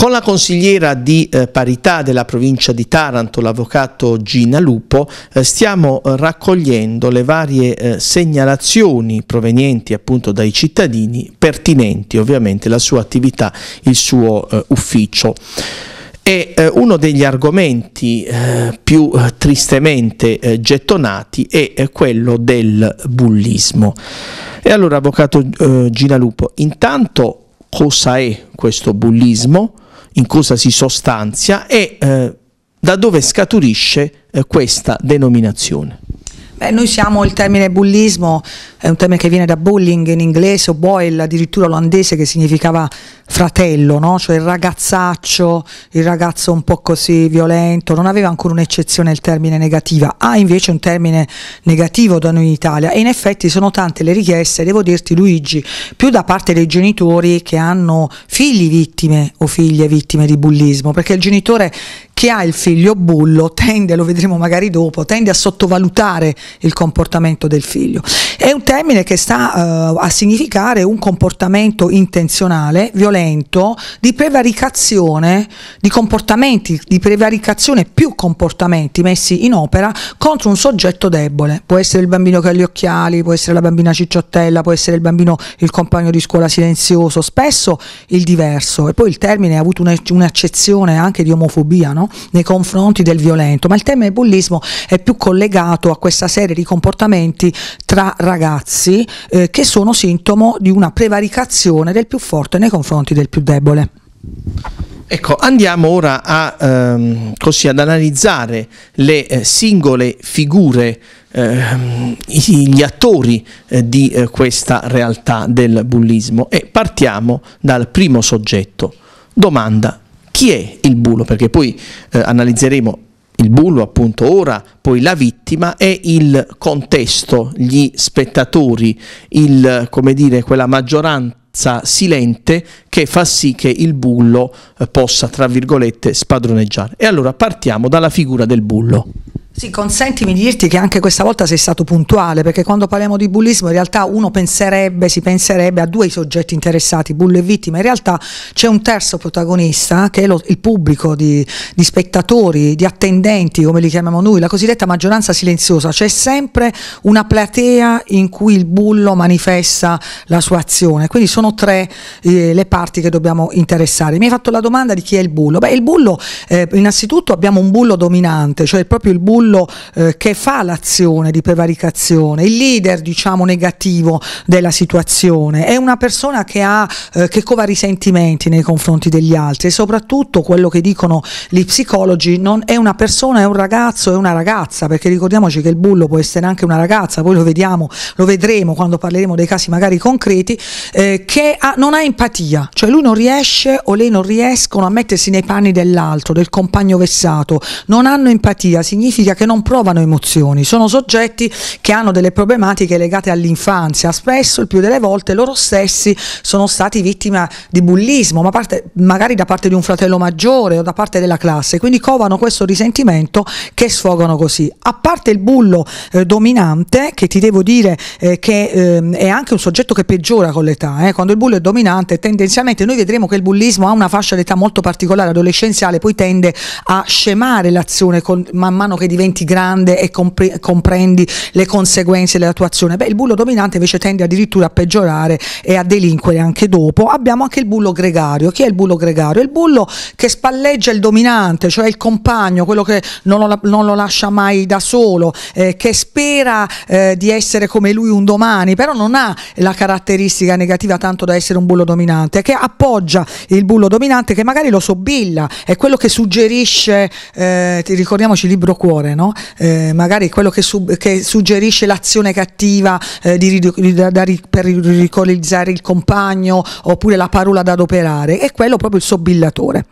Con la consigliera di eh, parità della provincia di Taranto, l'avvocato Gina Lupo, eh, stiamo eh, raccogliendo le varie eh, segnalazioni provenienti appunto dai cittadini pertinenti ovviamente la sua attività, il suo eh, ufficio. E eh, uno degli argomenti eh, più tristemente eh, gettonati è quello del bullismo. E allora, avvocato Gina Lupo, intanto cosa è questo bullismo, in cosa si sostanzia e eh, da dove scaturisce eh, questa denominazione. Beh, noi siamo il termine bullismo, è un termine che viene da bullying in inglese o boil, addirittura olandese che significava fratello, no? cioè il ragazzaccio, il ragazzo un po' così violento, non aveva ancora un'eccezione il termine negativa, ha invece un termine negativo da noi in Italia e in effetti sono tante le richieste, devo dirti Luigi, più da parte dei genitori che hanno figli vittime o figlie vittime di bullismo, perché il genitore chi ha il figlio bullo tende, lo vedremo magari dopo, tende a sottovalutare il comportamento del figlio. È un termine che sta uh, a significare un comportamento intenzionale, violento, di prevaricazione, di comportamenti, di prevaricazione più comportamenti messi in opera contro un soggetto debole. Può essere il bambino che ha gli occhiali, può essere la bambina cicciottella, può essere il bambino, il compagno di scuola silenzioso, spesso il diverso. E poi il termine ha avuto un'accezione anche di omofobia, no? nei confronti del violento, ma il tema del bullismo è più collegato a questa serie di comportamenti tra ragazzi eh, che sono sintomo di una prevaricazione del più forte nei confronti del più debole. Ecco, andiamo ora a, ehm, così, ad analizzare le eh, singole figure ehm, gli attori eh, di eh, questa realtà del bullismo e partiamo dal primo soggetto. Domanda chi è il bullo, perché poi eh, analizzeremo il bullo appunto ora, poi la vittima e il contesto, gli spettatori, il, come dire, quella maggioranza silente che fa sì che il bullo eh, possa, tra virgolette, spadroneggiare. E allora partiamo dalla figura del bullo. Sì, consentimi di dirti che anche questa volta sei stato puntuale, perché quando parliamo di bullismo in realtà uno penserebbe, si penserebbe a due soggetti interessati, bullo e vittima, in realtà c'è un terzo protagonista che è lo, il pubblico di, di, spettatori, di attendenti, come li chiamiamo noi, la cosiddetta maggioranza silenziosa, c'è sempre una platea in cui il bullo manifesta la sua azione, quindi sono tre eh, le parti che dobbiamo interessare. Mi hai fatto la domanda di chi è il bullo? Beh, il bullo, eh, innanzitutto abbiamo un bullo dominante, cioè proprio il bullo collo eh, che fa l'azione di prevaricazione, il leader diciamo negativo della situazione, è una persona che, ha, eh, che cova risentimenti nei confronti degli altri e soprattutto quello che dicono gli psicologi non è una persona, è un ragazzo, è una ragazza, perché ricordiamoci che il bullo può essere anche una ragazza, poi lo vediamo, lo vedremo quando parleremo dei casi magari concreti, eh, che ha, non ha empatia, cioè lui non riesce o lei non riescono a mettersi nei panni dell'altro, del compagno vessato, non hanno empatia, significa che non provano emozioni, sono soggetti che hanno delle problematiche legate all'infanzia, spesso il più delle volte loro stessi sono stati vittime di bullismo, ma parte, magari da parte di un fratello maggiore o da parte della classe, quindi covano questo risentimento che sfogano così. A parte il bullo eh, dominante, che ti devo dire eh, che eh, è anche un soggetto che peggiora con l'età, eh. quando il bullo è dominante tendenzialmente noi vedremo che il bullismo ha una fascia d'età molto particolare, adolescenziale, poi tende a scemare l'azione con, man mano che diventa diventi grande e compre comprendi le conseguenze della tua azione. Beh, il bullo dominante invece tende addirittura a peggiorare e a delinquere anche dopo. Abbiamo anche il bullo gregario. Chi è il bullo gregario? È Il bullo che spalleggia il dominante, cioè il compagno, quello che non lo, non lo lascia mai da solo, eh, che spera eh, di essere come lui un domani, però non ha la caratteristica negativa tanto da essere un bullo dominante, che appoggia il bullo dominante che magari lo sobilla, è quello che suggerisce, eh, ricordiamoci libro cuore, fare, no? eh, magari quello che, sub, che suggerisce l'azione cattiva eh, di, di, da, per ridicolizzare il compagno oppure la parola da adoperare, è quello proprio il sobillatore.